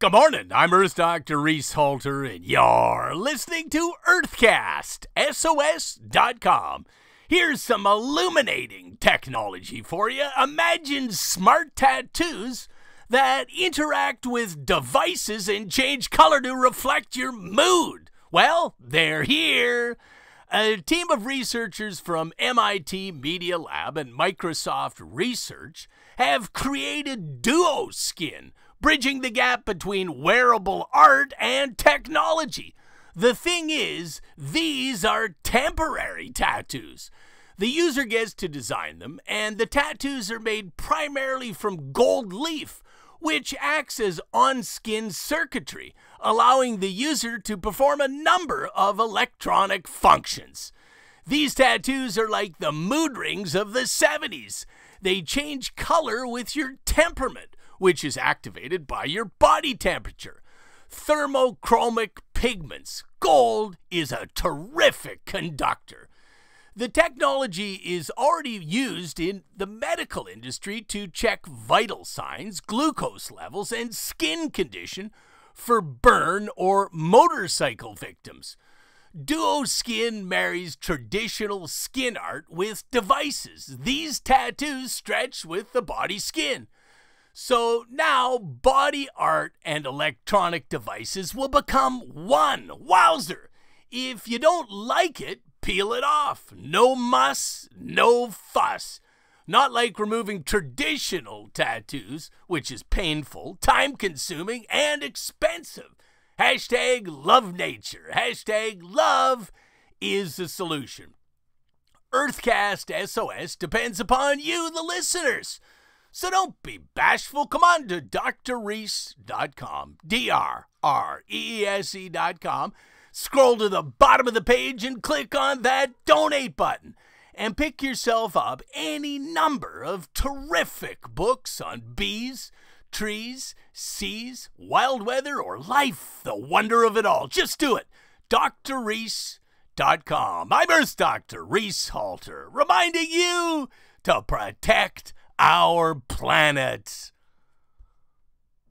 Good morning. I'm Earth Doctor Reese Halter, and you're listening to Earthcast, SOS.com. Here's some illuminating technology for you. Imagine smart tattoos that interact with devices and change color to reflect your mood. Well, they're here. A team of researchers from MIT Media Lab and Microsoft Research have created Duo Skin bridging the gap between wearable art and technology. The thing is, these are temporary tattoos. The user gets to design them, and the tattoos are made primarily from gold leaf, which acts as on skin circuitry, allowing the user to perform a number of electronic functions. These tattoos are like the mood rings of the 70s. They change color with your temperament, which is activated by your body temperature. Thermochromic pigments. Gold is a terrific conductor. The technology is already used in the medical industry to check vital signs, glucose levels, and skin condition for burn or motorcycle victims. Duo Skin marries traditional skin art with devices. These tattoos stretch with the body skin. So now body art and electronic devices will become one. Wowzer! If you don't like it, peel it off. No muss, no fuss. Not like removing traditional tattoos, which is painful, time consuming, and expensive. Hashtag love nature. Hashtag love is the solution. Earthcast SOS depends upon you, the listeners. So don't be bashful. Come on to drreese.com, D R R E E S E.com. Scroll to the bottom of the page and click on that donate button. And pick yourself up any number of terrific books on bees, trees, seas, wild weather, or life, the wonder of it all. Just do it. DrReese.com. I'm Earth Doctor Reese Halter, reminding you to protect our planet.